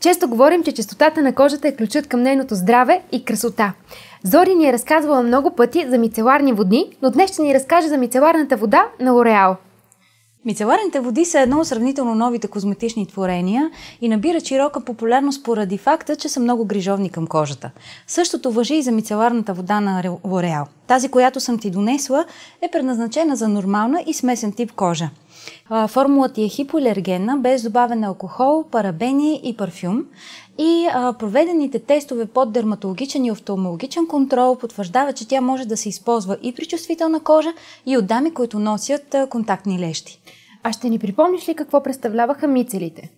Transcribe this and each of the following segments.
Често говорим, че чистотата на кожата е ключът към нейното здраве и красота. Зори ни е разказвала много пъти за мицеларни водни, но днес ще ни разкаже за мицеларната вода на Лореал. Мицеларните води са едно от сравнително новите козметични творения и набира широка популярност поради факта, че са много грижовни към кожата. Същото въжи и за мицеларната вода на Лореал. Тази, която съм ти донесла, е предназначена за нормална и смесен тип кожа. Формулата е хипоалергенна, без добавен алкохол, парабени и парфюм. И а, проведените тестове под дерматологичен и офталмологичен контрол потвърждават, че тя може да се използва и при чувствителна кожа, и от дами, които носят а, контактни лещи. А ще ни припомниш ли какво представляваха мицелите?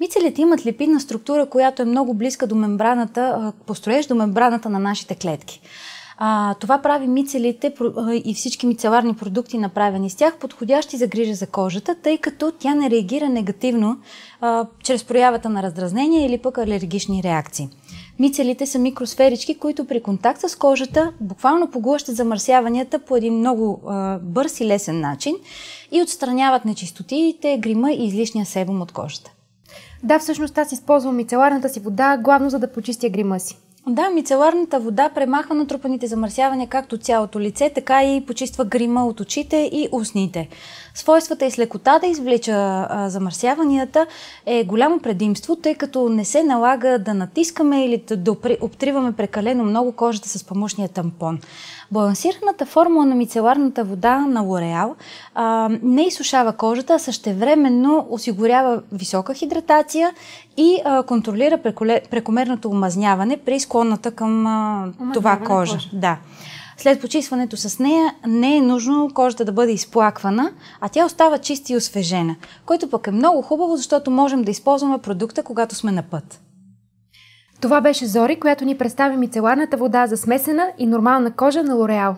Мицелите имат липидна структура, която е много близка до мембраната, построеж до мембраната на нашите клетки. А, това прави мицелите и всички мицеларни продукти, направени с тях, подходящи за грижа за кожата, тъй като тя не реагира негативно а, чрез проявата на раздразнение или пък алергични реакции. Мицелите са микросферички, които при контакт с кожата буквално поглъщат замърсяванията по един много а, бърз и лесен начин и отстраняват нечистотиите, грима и излишния себум от кожата. Да, всъщност аз използвам мицеларната си вода главно за да почистя грима си. Да, мицеларната вода премахва натрупаните замърсявания както цялото лице, така и почиства грима от очите и устните. Свойствата и с лекота да извлича а, замърсяванията е голямо предимство, тъй като не се налага да натискаме или да обтриваме прекалено много кожата с помощния тампон. Балансираната формула на мицеларната вода на Лореал не изсушава кожата, а същевременно осигурява висока хидратация и а, контролира прекомерното омазняване при склонната към а, това кожа. кожа. Да. След почистването с нея не е нужно кожата да бъде изплаквана, а тя остава чиста и освежена, което пък е много хубаво, защото можем да използваме продукта, когато сме на път. Това беше Зори, която ни представи мицеланата вода за смесена и нормална кожа на Лореал.